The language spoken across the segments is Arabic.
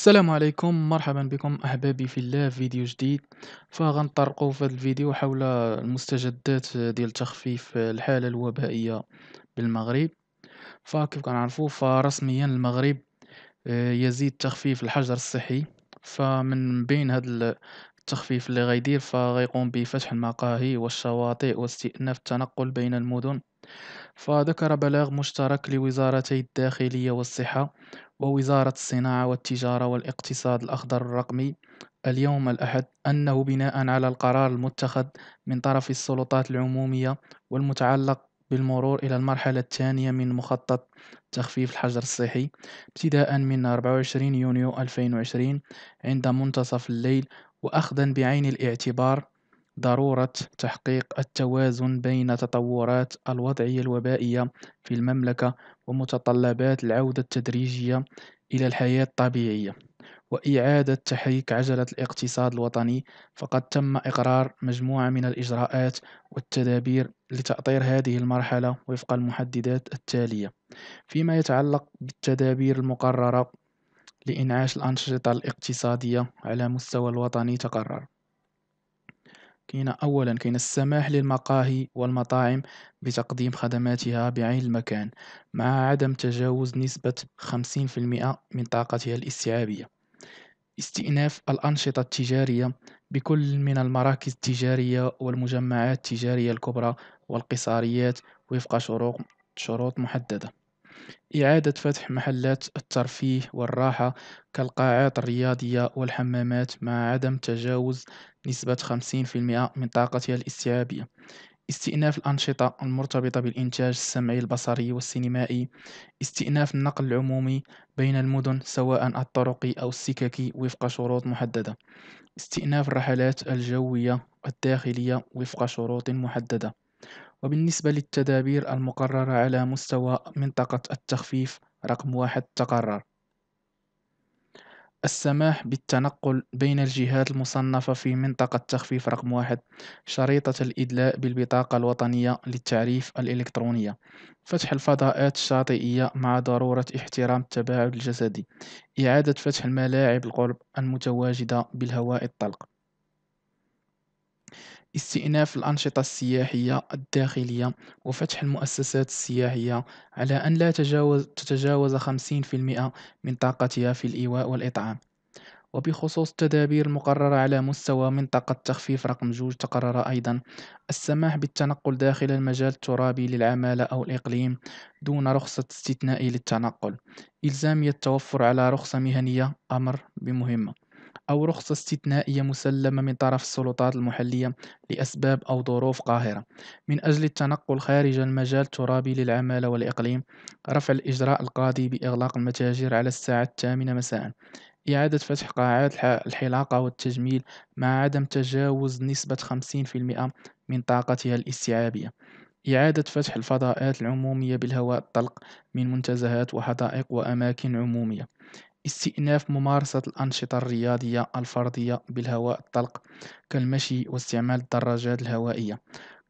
السلام عليكم مرحبا بكم احبابي في الله فيديو جديد فغنطرقوا في هذا الفيديو حول المستجدات ديال تخفيف الحاله الوبائيه بالمغرب فكيف كنعرفوا فرسميا المغرب آه، يزيد تخفيف الحجر الصحي فمن بين هذا التخفيف اللي غيدير فغيقوم بفتح المقاهي والشواطئ واستئناف التنقل بين المدن فذكر بلاغ مشترك لوزارتي الداخلية والصحة ووزارة الصناعة والتجارة والاقتصاد الأخضر الرقمي اليوم الأحد أنه بناء على القرار المتخذ من طرف السلطات العمومية والمتعلق بالمرور إلى المرحلة الثانية من مخطط تخفيف الحجر الصحي ابتداء من 24 يونيو 2020 عند منتصف الليل وأخذا بعين الاعتبار ضرورة تحقيق التوازن بين تطورات الوضعية الوبائية في المملكة ومتطلبات العودة التدريجية إلى الحياة الطبيعية وإعادة تحريك عجلة الاقتصاد الوطني فقد تم إقرار مجموعة من الإجراءات والتدابير لتأطير هذه المرحلة وفق المحددات التالية فيما يتعلق بالتدابير المقررة لإنعاش الأنشطة الاقتصادية على مستوى الوطني تقرر كاين أولا كاين السماح للمقاهي والمطاعم بتقديم خدماتها بعين المكان مع عدم تجاوز نسبة 50% من طاقتها الاستيعابية استئناف الأنشطة التجارية بكل من المراكز التجارية والمجمعات التجارية الكبرى والقصاريات وفق شروط محددة إعادة فتح محلات الترفيه والراحة كالقاعات الرياضية والحمامات مع عدم تجاوز نسبة 50% من طاقتها الاستيعابية. استئناف الأنشطة المرتبطة بالإنتاج السمعي البصري والسينمائي استئناف النقل العمومي بين المدن سواء الطرقي أو السككي وفق شروط محددة استئناف الرحلات الجوية الداخلية وفق شروط محددة وبالنسبة للتدابير المقررة على مستوى منطقة التخفيف رقم واحد تقرر السماح بالتنقل بين الجهات المصنفة في منطقة تخفيف رقم واحد شريطة الإدلاء بالبطاقة الوطنية للتعريف الإلكترونية فتح الفضاءات الشاطئية مع ضرورة احترام التباعد الجسدي إعادة فتح الملاعب القرب المتواجدة بالهواء الطلق استئناف الأنشطة السياحية الداخلية وفتح المؤسسات السياحية على أن لا تجاوز تتجاوز 50% من طاقتها في الإيواء والإطعام وبخصوص التدابير المقررة على مستوى منطقة تخفيف رقم جوج تقرر أيضا السماح بالتنقل داخل المجال الترابي للعمالة أو الإقليم دون رخصة استثنائي للتنقل إلزامية التوفر على رخصة مهنية أمر بمهمة أو رخصة استثنائية مسلمة من طرف السلطات المحلية لأسباب أو ظروف قاهرة من أجل التنقل خارج المجال الترابي للعمالة والإقليم رفع الإجراء القاضي بإغلاق المتاجر على الساعة الثامنة مساء إعادة فتح قاعات الحلاقة والتجميل مع عدم تجاوز نسبة 50% من طاقتها الاستيعابية إعادة فتح الفضاءات العمومية بالهواء الطلق من منتزهات وحدائق وأماكن عمومية استئناف ممارسة الأنشطة الرياضية الفردية بالهواء الطلق كالمشي واستعمال الدراجات الهوائية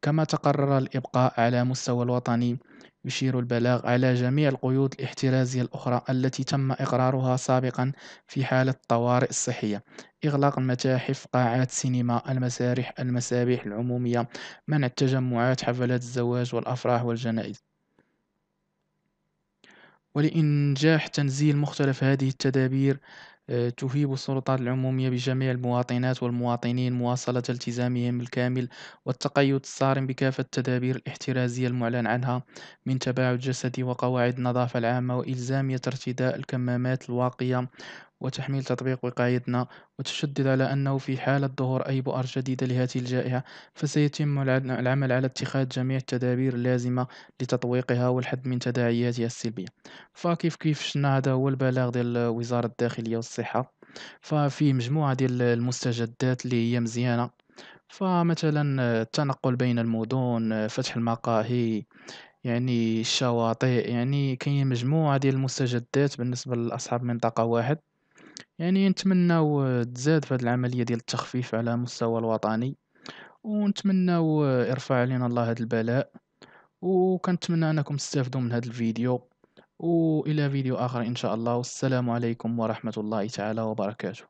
كما تقرر الإبقاء على مستوى الوطني يشير البلاغ على جميع القيود الاحترازية الأخرى التي تم إقرارها سابقا في حالة الطوارئ الصحية إغلاق المتاحف قاعات سينما المسارح المسابح العمومية منع التجمعات حفلات الزواج والأفراح والجنائز ولإنجاح تنزيل مختلف هذه التدابير آه، تهيب السلطات العمومية بجميع المواطنات والمواطنين مواصلة التزامهم الكامل والتقيد الصارم بكافة التدابير الاحترازية المعلن عنها من تباعد جسدي وقواعد النظافة العامة وإلزامية ارتداء الكمامات الواقية وتحميل تطبيق وقايتنا وتشدد على أنه في حالة ظهور أي بؤر جديدة لهذه الجائحة فسيتم العمل على اتخاذ جميع التدابير اللازمة لتطويقها والحد من تداعياتها السلبية فكيف كيف شنا هذا هو البلاغ ديال وزارة الداخلية والصحة ففيه مجموعة ديال المستجدات اللي هي مزيانة فمثلا التنقل بين المدن فتح المقاهي يعني الشواطئ يعني كاين مجموعة ديال المستجدات بالنسبة لأصحاب منطقة واحد يعني نتمناو آه, تزاد في العملية ديال التخفيف على مستوى الوطني ونتمناو آه, يرفع علينا الله هاد البلاء وكنتمنى انكم تستافدوا من هاد الفيديو والى فيديو اخر ان شاء الله والسلام عليكم ورحمة الله تعالى وبركاته